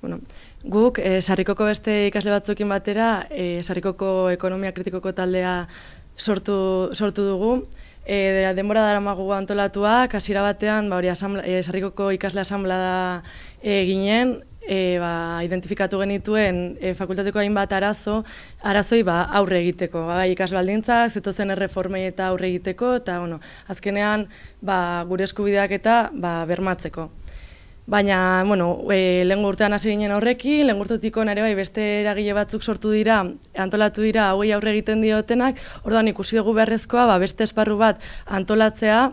bueno, guk e, sarrikoko beste ikasle batzukin batera e, sarrikoko ekonomia kritikoko taldea sortu, sortu dugu. E, denbora dara magu antolatua, kasira batean, ba, hori e, sarrikoko ikasle asamla da e, ginen, ba, identifikatu genituen e, fakultateko hainbat arazo, arazoi ba, aurre egiteko. Ba, bai, ikas baldintza, zetozen erreformei eta aurre egiteko, eta bueno, azkenean ba, gure eskubideak eta ba, bermatzeko. Baina, bueno, e, lehen gurtean hasi ginen horrekin, lehen gurtutik bai beste eragile batzuk sortu dira, antolatu dira hauei aurre egiten diotenak, orduan ikusi dugu beharrezkoa, ba, beste esparru bat antolatzea,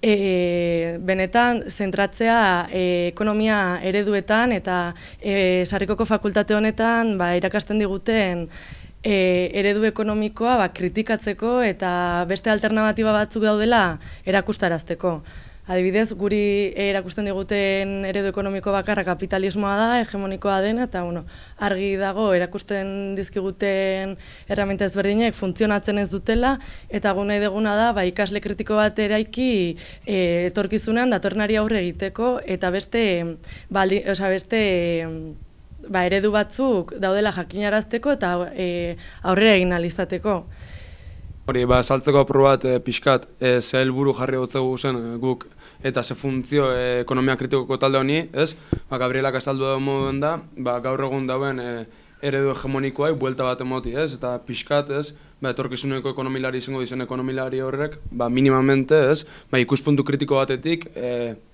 e, benetan zentratzea e, ekonomia ereduetan eta e, sarrikoko fakultate honetan ba, irakasten diguten e, eredu ekonomikoa ba, kritikatzeko eta beste alternatiba batzuk daudela erakustarazteko. Adibidez, guri eh, erakusten diguten eredu ekonomiko bakarra kapitalismoa da, hegemonikoa dena, eta bueno, argi dago erakusten dizkiguten erramenta ezberdinek funtzionatzen ez dutela, eta nahi deguna da, ba, ikasle kritiko bat eraiki e, etorkizunean datornari aurre egiteko, eta beste, beste ba, eredu batzuk daudela jakinarazteko eta e, aurrera egin alizateko. Hori, ba, saltzeko aprobat, e, eh, pixkat, e, ze helburu jarri gotzegu zen eh, guk, eta ze funtzio ekonomia kritikoko talde honi, ez? Ba, Gabrielak azaldu da moduen da, ba, gaur egun dauen e, eredu hegemonikoa, buelta bat emoti, ez? Eta pixkat, ez? Ba, etorkizuneko ekonomilari izango dizen ekonomilari horrek, ba, minimamente, ez? Ba, ikuspuntu kritiko batetik e,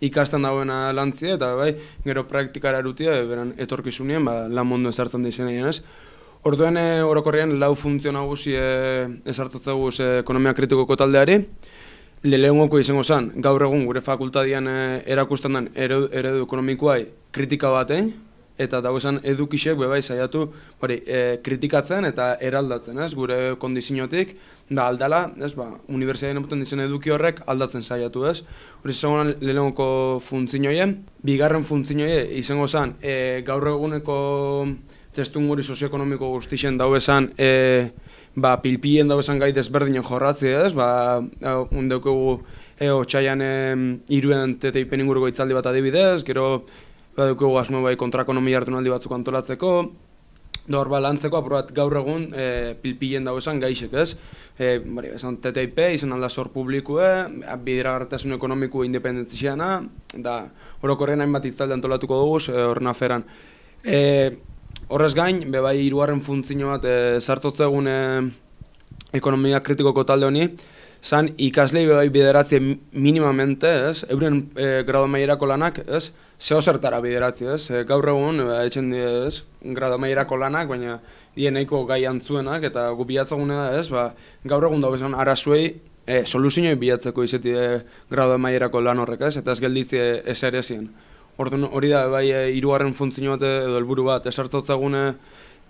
ikasten dagoena lantzia, eta bai, gero praktikara erutia, e, etorkizunien, ba, lan mundu ezartzen dizen egin, ez? Orduen eh, orokorrean lau funtzio nagusi esartzatzegu eh, e, eh, ekonomia kritikoko taldeari. Lelengoko izango zen, gaur egun gure fakultadian e, erakusten den eredu, ekonomikoa kritika baten eta dago esan edukisek bebai saiatu hori kritikatzen eta eraldatzen, ez, gure kondiziotik, da ba, aldala, ez, ba, unibertsiaren emoten eduki horrek aldatzen saiatu, ez. Hori izango lan lehenoko funtzioen bigarren funtzinoien izango zen, gaur eguneko testun guri sozioekonomiko guztixen dau esan e, ba, pilpien dau esan gaitez berdinen jorratzi ez, ba, undeukugu e, otxaian iruen ipen inguruko itzaldi bat adibidez, gero ba, dukugu asmo bai kontrakonomia hartu naldi batzuk antolatzeko, Dor ba, lantzeko apurat gaur egun e, pilpillen dago esan gaixek, ez? E, bari, esan TTIP, izan alda sor publikue, bidera gartasun ekonomiku independentsiana, eta horokorren hainbat itzalde antolatuko dugu, horren aferan. E, Horrez gain, be bai iruaren funtzio bat e, eh, zartotze eh, ekonomia kritikoko talde honi, san ikaslei bai bideratzi minimamente, ez, euren e, eh, grado maierako lanak, ez, zeho zertara bideratzi, ez, e, gaur egun, e, bai, etxen di, ez, grado maierako lanak, baina dieneiko gai antzuenak, eta gu bilatzagune da, ez, ba, gaur egun dago zen arazuei, E, soluzioi bilatzeko izetide grado emaierako lan horrek ez, eta ez gelditzea ez ere Orduan hori da bai eh, hirugarren funtzio bat eh, edo helburu bat esartzotzagun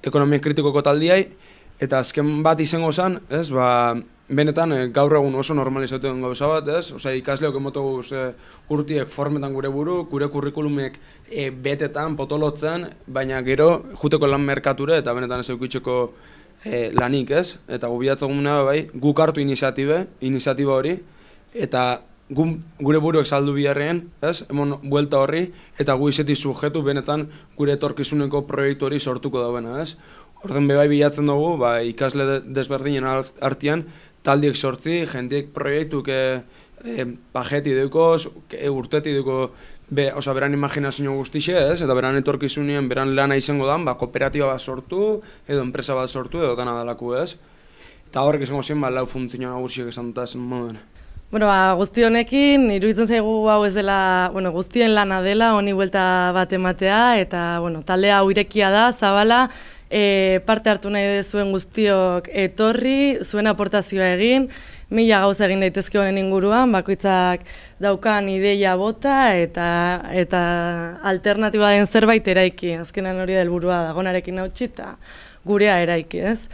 ekonomia kritikoko taldiai eta azken bat izango zen, ez? Ba, benetan eh, gaur egun oso normalizatuen gauza bat, ez? Osea, ikasleok emotugu e, urtiek formetan gure buru, gure kurrikulumek betetan potolotzen, baina gero joteko lan merkature eta benetan ez lanik, ez? Eta gubiatzaguna bai, guk hartu iniziatibe, iniziatiba hori, eta gure buruek saldu biharrean, ez? Emon vuelta horri eta gu izeti sujetu benetan gure etorkizuneko proiektu hori sortuko da ez? Orden bai bilatzen dugu, ba, ikasle desberdinen artean taldiek sortzi, jendiek proiektuk e, e, eh, pajeti duko, be, oza, beran imaginazio guztixe, ez? Eta beran etorkizunien, beran lana izango dan, ba, kooperatiba bat sortu, edo enpresa bat sortu, edo dena dalako, ez? Eta horrek izango zen, ba, lau funtzioa guztiak esan dutazen Bueno, ba, guzti honekin, iruditzen zaigu hau ez dela, bueno, guztien lana dela, honi buelta bat ematea, eta, bueno, taldea hau irekia da, zabala, e, parte hartu nahi zuen guztiok etorri, zuen aportazioa egin, mila gauza egin daitezke honen inguruan, bakoitzak daukan ideia bota, eta, eta alternatiba den zerbait eraiki, azkenan hori da helburua dagonarekin hau txita, gurea eraiki, ez?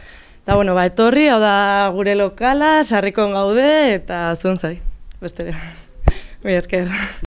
Eta, bueno, ba, etorri, hau da gure lokala, sarrikon gaude, eta zuntzai, bestere. mi esker.